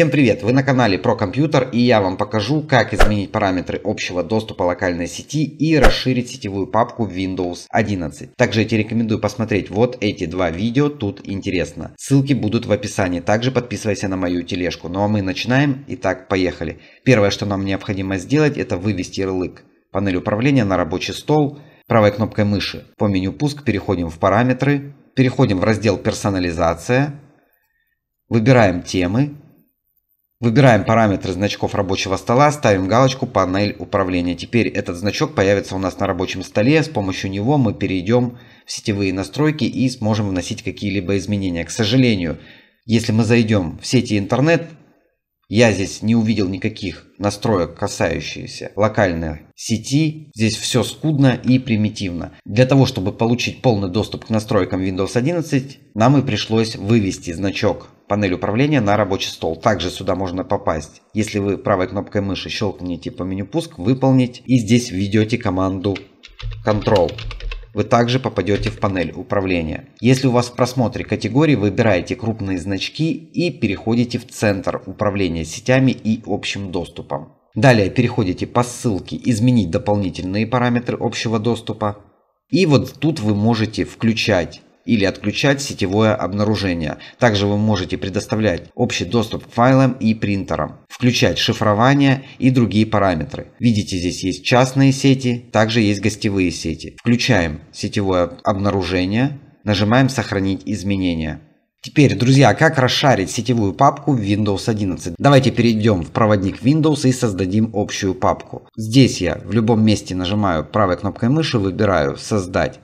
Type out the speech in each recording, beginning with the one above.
Всем привет! Вы на канале про компьютер и я вам покажу, как изменить параметры общего доступа локальной сети и расширить сетевую папку в Windows 11. Также я тебе рекомендую посмотреть вот эти два видео, тут интересно. Ссылки будут в описании, также подписывайся на мою тележку. Ну а мы начинаем, итак поехали. Первое, что нам необходимо сделать, это вывести ярлык. Панель управления на рабочий стол, правой кнопкой мыши. По меню пуск переходим в параметры, переходим в раздел персонализация, выбираем темы Выбираем параметры значков рабочего стола, ставим галочку «Панель управления». Теперь этот значок появится у нас на рабочем столе. С помощью него мы перейдем в сетевые настройки и сможем вносить какие-либо изменения. К сожалению, если мы зайдем в сети интернет, я здесь не увидел никаких настроек, касающихся локальной сети. Здесь все скудно и примитивно. Для того, чтобы получить полный доступ к настройкам Windows 11, нам и пришлось вывести значок панель управления на рабочий стол. Также сюда можно попасть. Если вы правой кнопкой мыши щелкните по меню пуск, выполнить и здесь введете команду Control вы также попадете в панель управления. Если у вас в просмотре категории выбираете крупные значки и переходите в центр управления сетями и общим доступом. Далее переходите по ссылке «Изменить дополнительные параметры общего доступа». И вот тут вы можете включать или отключать сетевое обнаружение. Также вы можете предоставлять общий доступ к файлам и принтерам, включать шифрование и другие параметры. Видите, здесь есть частные сети, также есть гостевые сети. Включаем сетевое обнаружение, нажимаем «Сохранить изменения». Теперь, друзья, как расшарить сетевую папку в Windows 11? Давайте перейдем в проводник Windows и создадим общую папку. Здесь я в любом месте нажимаю правой кнопкой мыши, выбираю «Создать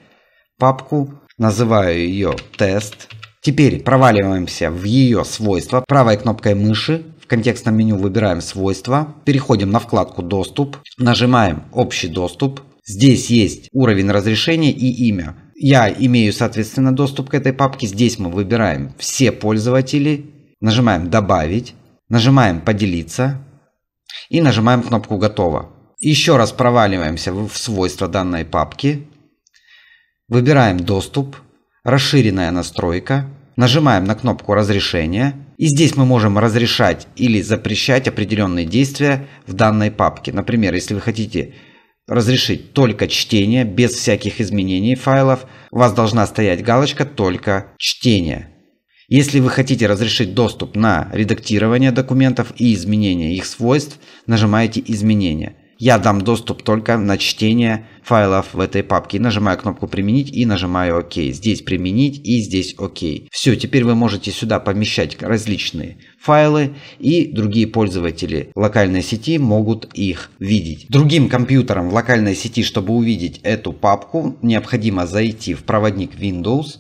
папку», называю ее тест. Теперь проваливаемся в ее свойства правой кнопкой мыши. В контекстном меню выбираем свойства, переходим на вкладку «Доступ», нажимаем «Общий доступ». Здесь есть уровень разрешения и имя. Я имею, соответственно, доступ к этой папке. Здесь мы выбираем все пользователи, нажимаем «Добавить», нажимаем «Поделиться» и нажимаем кнопку «Готово». Еще раз проваливаемся в свойства данной папки, Выбираем «Доступ», «Расширенная настройка», нажимаем на кнопку «Разрешение», и здесь мы можем разрешать или запрещать определенные действия в данной папке. Например, если вы хотите разрешить только чтение, без всяких изменений файлов, у вас должна стоять галочка «Только чтение». Если вы хотите разрешить доступ на редактирование документов и изменение их свойств, нажимаете «Изменения» я дам доступ только на чтение файлов в этой папке. Нажимаю кнопку «Применить» и нажимаю «Ок». Здесь «Применить» и здесь «Ок». Все, теперь вы можете сюда помещать различные файлы, и другие пользователи локальной сети могут их видеть. Другим компьютерам в локальной сети, чтобы увидеть эту папку, необходимо зайти в проводник Windows,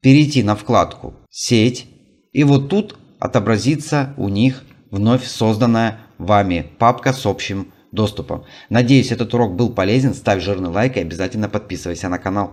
перейти на вкладку «Сеть», и вот тут отобразится у них вновь созданная вами папка с общим файлом доступа. Надеюсь, этот урок был полезен. Ставь жирный лайк и обязательно подписывайся на канал.